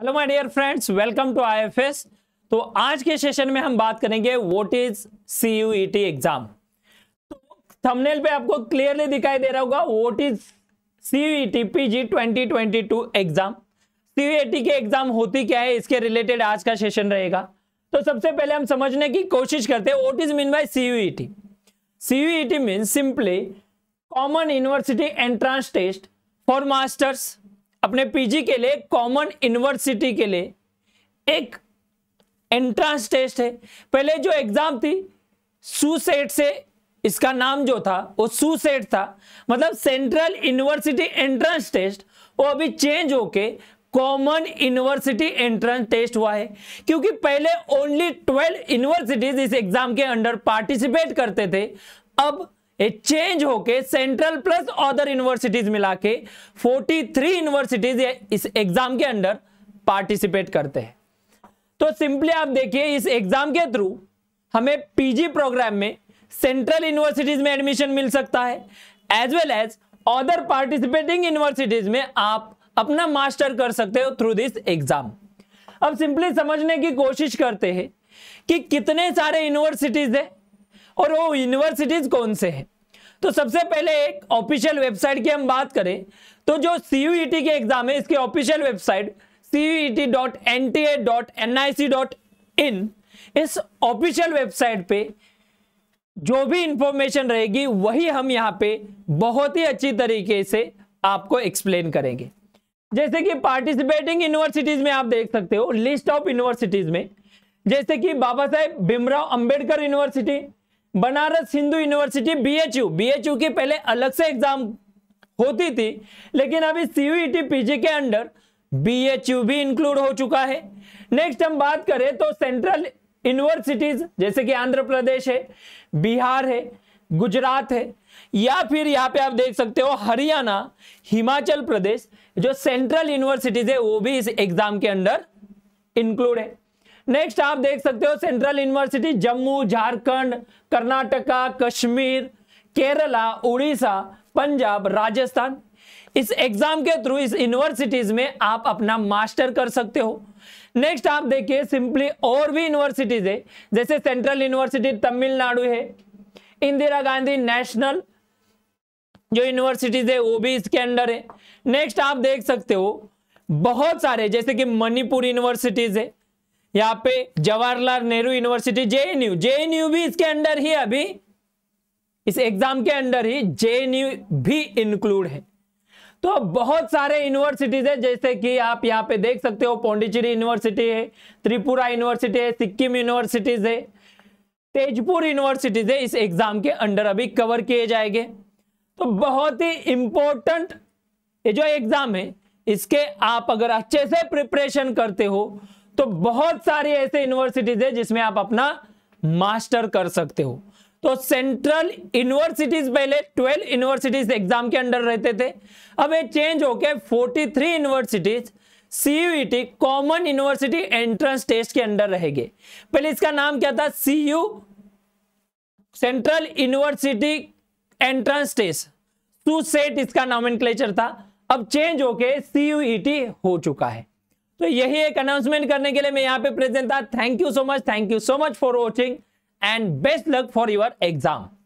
hello my dear friends welcome to IFS तो आज के सेशन में हम बात करेंगे व्हाट इज सीयूईटी एग्जाम तो थंबनेल पे आपको क्लियरली दिखाई दे रहा होगा what is CUET PG 2022 exam CUET के एग्जाम होती क्या है इसके रिलेटेड आज का सेशन रहेगा तो सबसे पहले हम समझने की कोशिश करते हैं what is mean by CUET CUET mean simply common university entrance test for masters अपने पीजी के लिए कॉमन यूनिवर्सिटी के लिए एक एंट्रेंस टेस्ट है पहले जो एग्जाम थी सुसेट से इसका नाम जो था वो सुसेट था मतलब सेंट्रल यूनिवर्सिटी एंट्रेंस टेस्ट वो अभी चेंज होके कॉमन यूनिवर्सिटी एंट्रेंस टेस्ट हुआ है क्योंकि पहले ओनली ट्वेल्व यूनिवर्सिटीज इस एग्जाम के अंडर पार्टिसिपेट करते थे अब चेंज होके सेंट्रल प्लस अदर यूनिवर्सिटीज मिला के फोर्टी थ्री यूनिवर्सिटीज इस एग्जाम के अंडर पार्टिसिपेट करते हैं तो सिंपली आप देखिए इस एग्जाम के थ्रू हमें पीजी प्रोग्राम में सेंट्रल यूनिवर्सिटीज में एडमिशन मिल सकता है as well as other participating universities में आप अपना मास्टर कर सकते हो थ्रू दिस एग्जाम अब सिंपली समझने की कोशिश करते हैं कि कितने सारे यूनिवर्सिटीज है और वो यूनिवर्सिटीज कौन से हैं तो सबसे पहले एक ऑफिशियल वेबसाइट की हम बात करें तो जो सी के एग्जाम है इसकी ऑफिशियल वेबसाइट सी इस ऑफिशियल वेबसाइट पे जो भी इंफॉर्मेशन रहेगी वही हम यहाँ पे बहुत ही अच्छी तरीके से आपको एक्सप्लेन करेंगे जैसे कि पार्टिसिपेटिंग यूनिवर्सिटीज में आप देख सकते हो लिस्ट ऑफ यूनिवर्सिटीज में जैसे कि Baba Saheb Bhimrao Ambedkar university Banaras Hindu university BHU BHU की पहले अलग से एग्जाम होती थी लेकिन अभी सीयूईटी पीजी e के अंडर बीएचयू भी इंक्लूड हो चुका है नेक्स्ट हम बात करें तो सेंट्रल यूनिवर्सिटीज जैसे कि आंध्र प्रदेश है बिहार है गुजरात है या फिर यहाँ पे आप देख सकते हो हरियाणा हिमाचल प्रदेश जो सेंट्रल यूनिवर्सिटीज है वो भी इस एग्जाम के अंडर इंक्लूड है नेक्स्ट आप देख सकते हो सेंट्रल यूनिवर्सिटी जम्मू झारखंड कर्नाटका कश्मीर केरला उड़ीसा पंजाब राजस्थान इस एग्जाम के थ्रू इस यूनिवर्सिटीज में आप अपना मास्टर कर सकते हो नेक्स्ट आप देखिए सिंपली और भी यूनिवर्सिटीज है जैसे सेंट्रल यूनिवर्सिटी तमिलनाडु है इंदिरा गांधी नेशनल जो यूनिवर्सिटीज है वो भी इसके अंडर है नेक्स्ट आप देख सकते हो बहुत सारे जैसे कि मणिपुर यूनिवर्सिटीज है यहाँ पे Jawaharlal Nehru university JNU JNU भी इसके अंडर ही अभी इस एग्जाम के अंडर ही जेएनयू भी इंक्लूड है तो बहुत सारे यूनिवर्सिटीज है जैसे कि आप यहाँ पे देख सकते हो पौंडीचेरी यूनिवर्सिटी है त्रिपुरा यूनिवर्सिटी है सिक्किम यूनिवर्सिटीज है तेजपुर यूनिवर्सिटीज है इस एग्जाम के अंडर अभी कवर किए जाएंगे तो बहुत ही इंपॉर्टेंट ये जो एग्जाम है इसके आप अगर अच्छे से प्रिपरेशन करते हो तो बहुत सारी ऐसे यूनिवर्सिटीज है जिसमें आप अपना मास्टर कर सकते हो तो सेंट्रल यूनिवर्सिटीज पहले 12 यूनिवर्सिटीज एग्जाम के अंडर रहते थे अब ये चेंज होके 43 universities CUET common university entrance test के अंडर रहेंगे पहले इसका नाम क्या था CU central university entrance test to CET इसका नॉमिन था अब चेंज होके सीयूटी हो चुका है तो यही एक अनाउंसमेंट करने के लिए मैं यहाँ पे प्रेजेंट था thank you so much thank you so much for watching and best luck for your exam